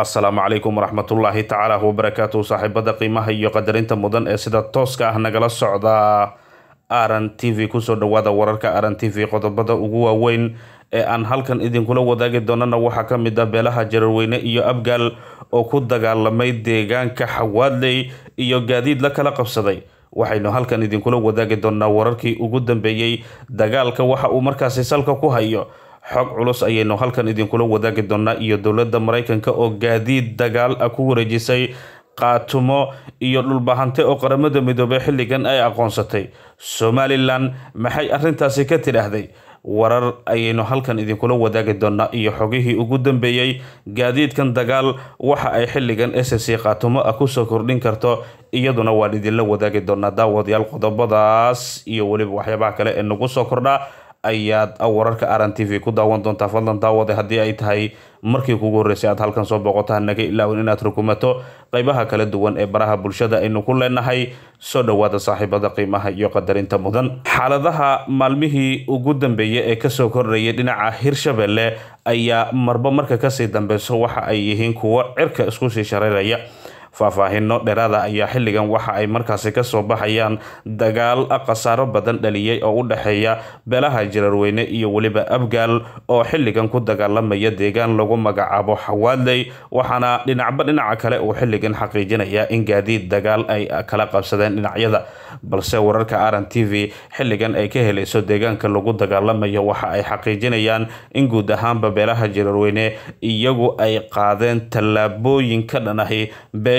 assalaamu calaykum waraxmatullaahi tacaala wabarakaatu saaxiibada qiimaha iyo qadarinta mudan ee sida tooska ah nagala socda aran t v kusoo dhawaada wararka aran t v qodobada ugu waaweyn ee aan halkan idinkula wadaagi doonana waxaa ka mid ah beelaha jararweyne iyo abgaal oo ku dagaalamay deegaanka xawaadley iyo gaadiid la kala qabsaday waxaynu halkan idinkula wadaagi doonaa wararkii ugu dambeeyey dagaalka waxa uu markaasi salka ku hayo xog culus ayaynu halkan idinkula wadaagi doonaa iyo dowladda maraykanka oo gaadiid dagaal ah ku wareejisay qaatumo iyo dhulbahante oo qaramada midoobay xilligan ay aqoonsatay somalilan maxay arrintaasi ka tidhaahday warar ayaynu halkan idinkula wadaagi doonaa iyo xogihii ugu dambeeyey gaadiidkan dagaal waxa ay xilligan esc qaatumo ah kusoo kordhin karto iyaduna waan idinla wadaagi doonaa daawadayaal qodobadaas iyo weliba waxyaabaha kale ee nagu soo kordhaa ayaad wararka aran t v ku daawan doontaa fadlan daawada eh, haddii ay tahay markii kugu horreysay aad halkan soo booqoto naga ilaawin inaad rukumato qaybaha kala duwan ee baraha bulshada aynu ku leenahay soo dhowaada saaxiibada qiimaha iyo qadarinta mudan xaaladaha maalmihii ugu dambeeyey ee kasoo kordhayay dhinaca hirshabelle ayaa marba marka kasii dambeyso waxa ay yihiin kuwo cirka isku sii shareeraya faahfaahino dheeraada ayaa xilligan waxa ay markaasi ka soo baxayaan dagaal khasaaro badan dhaliyay oo u dhexeeya beelaha jaraarweyne iyo weliba abgaal oo xilligan ku dagaalamaya deegaan lagu magacaabo xawaadley waxaana dhinacba dhinaca kale uu xilligan xaqiijinayaa in gaadiid dagaal ay kala qabsadeen dhinacyada balse wararka aran t v xilligan ay ka helayso deegaanka lagu dagaalamayo waxa ay xaqiijinayaan in guud ahaanba beelaha jaraarweyne iyagu ay qaadeen tallaabooyin ka dhanahi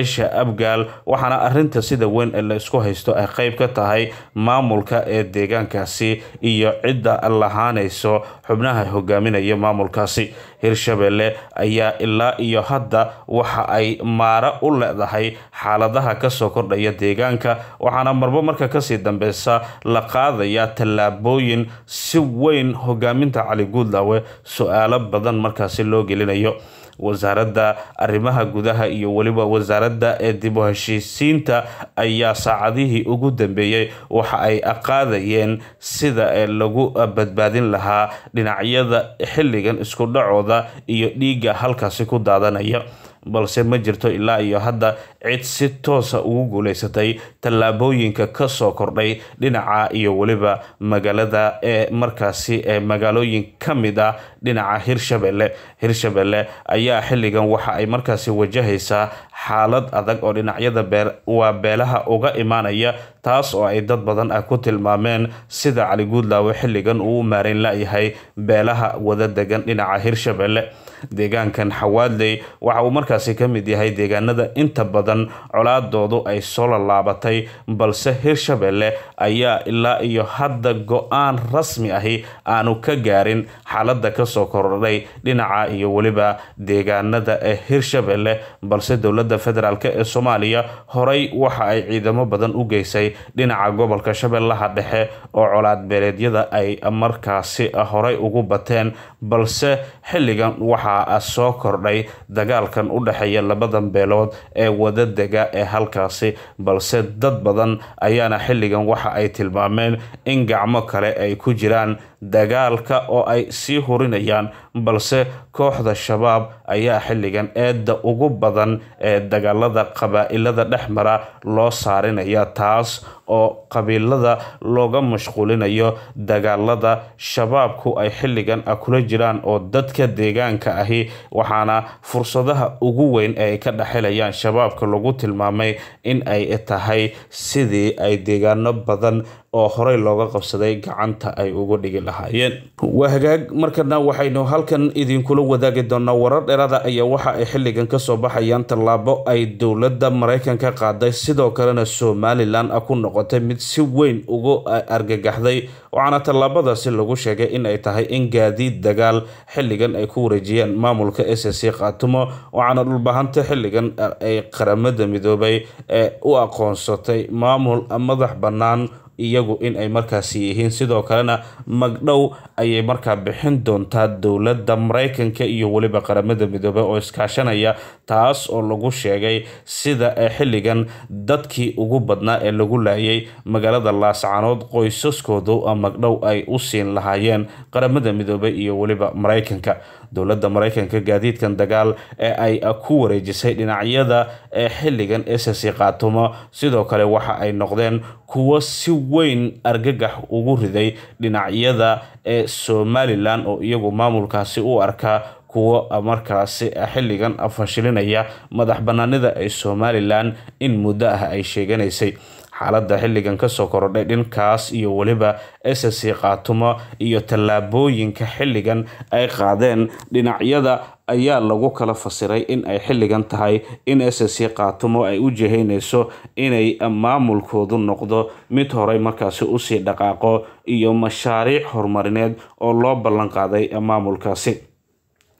beesha abgaal waxaana arinta sida weyn ee la isku haysto ay qayb ka tahay maamulka ee deegaankaasi iyo cidda lahaanayso xubnaha hogaaminaya maamulkaasi hirshabelle ayaa ilaa iyo hadda waxa ay maara u leedahay xaaladaha kasoo kordhaya deegaanka waxaana marbo marka kasii dambeysa la qaadayaa tallaabooyin si weyn hogaaminta cali guudlaawe su-aalo badan markaasi loo gelinayo wasaaradda arrimaha gudaha iyo weliba wasaaradda ee dib u heshiisiinta ayaa saacadihii ugu dambeeyey waxa ay aqaadayeen sida ee lagu badbaadin lahaa dhinacyada xilligan isku dhacooda iyo dhiigga halkaasi ku daadanaya balse ma jirto ilaa iyo hadda cid si toosa ah ugu guulaysatay tallaabooyinka ka soo kordhay dhinaca iyo weliba magaalada ee markaasi ee magaalooyin ka mid a ah dhinaca hirshabelle hirshabelle ayaa xilligan waxa ay markaasi wajahaysaa xaalad adag oo dhinacyada beel waa beelaha uga imaanaya taas oo ay dad badan ah ku tilmaameen sida cali guudlaawe xilligan uu u maarayn layahay beelaha wada degan dhinaca hirshabelle deegaankan xawaadley waxa uu markaasi ka mid yahay deegaanada inta badan colaadoodu ay soo lallaabatay balse hirshabeelle ayaa ilaa iyo hadda go-aan rasmi ahi aanu ka gaarin xaalada kasoo kordhay dhinaca iyo weliba deegaanada ee hirshabeelle balse dowlada federaalk ee soomaaliya horey waxa ay ciidamo badan u geysay dhinaca gobolka shabeellaha dhexe oo colaad beeleedyada ay markaasi horay ugu bateen balse xilligan waxa waxaa ah soo kordhay dagaalkan u dhexeeya labadan beelood ee wada dega ee halkaasi balse dad badan ayaana xilligan waxa ay tilmaameen in gacmo kale ay ku jiraan dagaalka oo ay sii hurinayaan balse kooxda shabaab ayaa xilligan eedda ugu badan ee dagaalada qabaa'ilada dhex mara loo saarinaya taas oo qabiilada looga mashquulinayo dagaalada shabaabku ay xilligan kula jiraan oo dadka deegaanka ahi waxaana fursadaha ugu weyn ee ay ka dhexelayaan shabaabka lagu tilmaamay in ay tahay sidii ay deegaano badan oo horey looga qabsaday gacanta ay ugu dhigin lahaayeen waa hagaag markana waxaynu halkan idinkula wadaagi doonaa warar dheerada ayaa waxa ay xilligan kasoo baxayaan tallaabo ay dowladda maraykanka qaaday sidoo kalena somalilan ku noqotay mid si weyn uga argagaxday waxaana tallaabadaasi lagu sheegay in ay tahay in gaadiid dagaal xilligan ay ku wareejiyaan maamulka s c khaatumo waxaana dhulbahanta xilligan ay qaramada midoobay ee u aqoonsatay maamul madax bannaan iyagu in ay markaasi yihiin sidoo kalena magdhow ayay markaa bixin doontaa dowladda maraykanka iyo weliba qaramada midoobe oo iskaashanaya taas oo lagu sheegay sida xilligan dadkii ugu badnaa ee lagu laayay magaalada laascanood qoysaskoodu magdhow ay u siin lahaayeen qaramada midoobe iyo weliba maraykanka dowladda maraykanka gaadiidkan dagaal ee ay ku wareejisay dhinacyada ee xilligan esasi qaatumo sidoo kale waxa ay noqdeen kuwo si weyn argagax ugu riday dhinacyada ee somalilan oo iyagu maamulkaasi u arkaa kuwo markaasi xilligan fashilinaya madax bannaanida ay somalilan in muddo ah ay sheeganaysay xaaladda xilligan kasoo korodhay dhinkaas iyo weliba ssc kaatumo iyo tallaabooyinka xilligan ay qaadeen dhinacyada ayaa lagu kala fasiray in ay xilligan tahay in ssc kaatumo ay u jihaynayso inay maamulkoodu noqdo mid horey markaasi usii dhaqaaqo iyo mashaariic horumarineed oo loo ballan qaaday maamulkaasi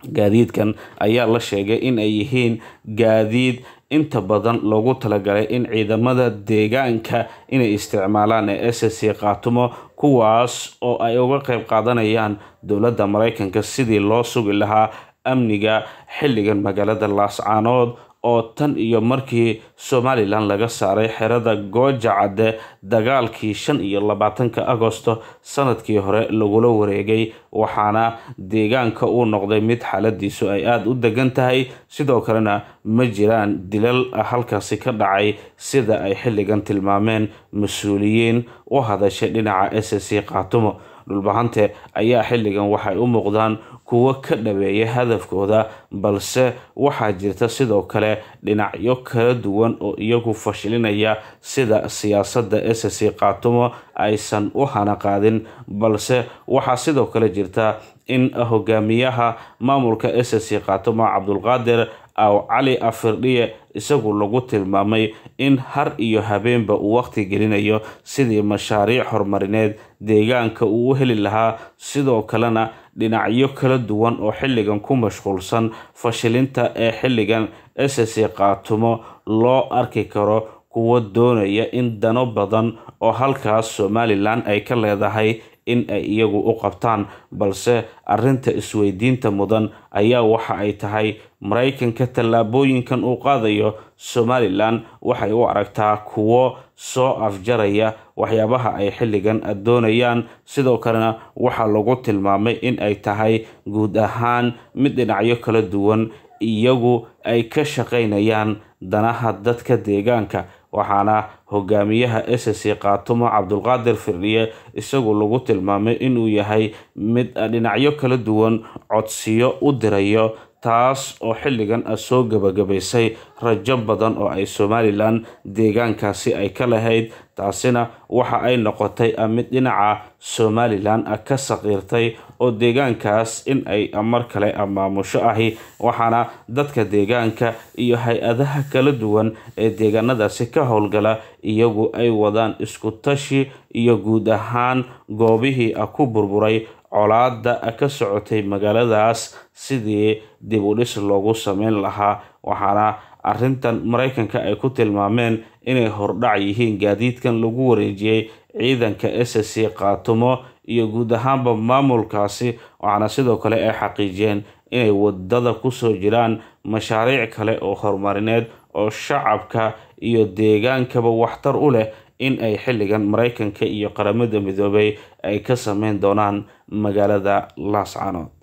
gaadiidkan ayaa la sheegay in ay yihiin gaadiid inta badan loogu talagalay in ciidamada deegaanka inay isticmaalaan ee sc qaatumo kuwaas oo ay uga qayb qaadanayaan dowladda maraykanka sidii loo sugi lahaa amniga xilligan magaalada laascaanood oo tan iyo markii somalilan laga saaray xerada gooja cadde dagaalkii shan iyo labaatanka agosto sanadkii hore lagula wareegay waxaana deegaanka uu noqday mid xaaladiisu ay aada u degan tahay sidoo kalena ma jiraan dilal halkaasi ka dhacay sida ay xilligan tilmaameen mas-uuliyiin u hadashay dhinaca s c qaatumo dhulbahante ayaa xilligan waxay u muuqdaan kuwo ka dhabeeya hadafkooda balse waxaa jirta sidoo kale dhinacyo kala duwan oo iyagu fashilinaya sida siyaasadda sc qaatumo aysan u hanaqaadin balse waxaa sidoo kale jirta in hogaamiyaha maamulka sc qaatumo cabdulqaadir aw cali afirdhiye isagu lagu tilmaamay in har iyo habeenba uu waqti gelinayo sidii mashaariic horumarineed deegaanka uu u heli lahaa sidoo kalena dhinacyo kala duwan oo xilligan ku mashquulsan fashilinta ee xilligan esesi qaatumo loo arki karo kuwo doonaya in dano badan oo halkaas somalilan ay ka leedahay in ay iyagu u qabtaan balse arrinta isweydiinta mudan ayaa waxa ay tahay maraykanka tallaabooyinkan uu qaadayo somalilan waxay u aragtaa kuwo soo afjaraya waxyaabaha ay xilligan doonayaan sidoo kalena waxaa lagu tilmaamay in ay tahay guud ahaan mid dhinacyo kala duwan iyagu ay ka shaqaynayaan danaha dadka deegaanka waxaana hogaamiyaha s c qaatumo cabdulqaadir firdhiye isagu lagu tilmaamay inuu yahay mid dhinacyo kala duwan codsiyo u dirayo taas oo xilligan ah soo gabagabaysay rajo badan oo ay somalilan deegaankaasi ay ka lahayd taasina waxa ay noqotay ah mid dhinaca somalilan ah ka saqiirtay oo deegaankaas in ay mar kale amaamusho ah ahi waxaana dadka deegaanka iyo hay-adaha kala duwan ee deegaanadaasi ka howlgala iyagu ay wadaan isku tashi iyo guud ahaan goobihii ah ku burburay colaadda ka socotay magaaladaas sidii dib u dhis loogu sameyn lahaa waxaana arrintan maraykanka ay ku tilmaameen inay hordhac yihiin gaadiidkan lagu wareejiyey ciidanka s c qaatumo iyo guud ahaanba maamulkaasi waxaana sidoo kale ay xaqiijiyeen inay wadada kusoo jiraan mashaariic kale oo horumarineed oo shacabka iyo deegaankaba waxtar u leh in ay xilligan maraykanka iyo qaramada midoobay ay ka sameyn doonaan magaalada Las Canood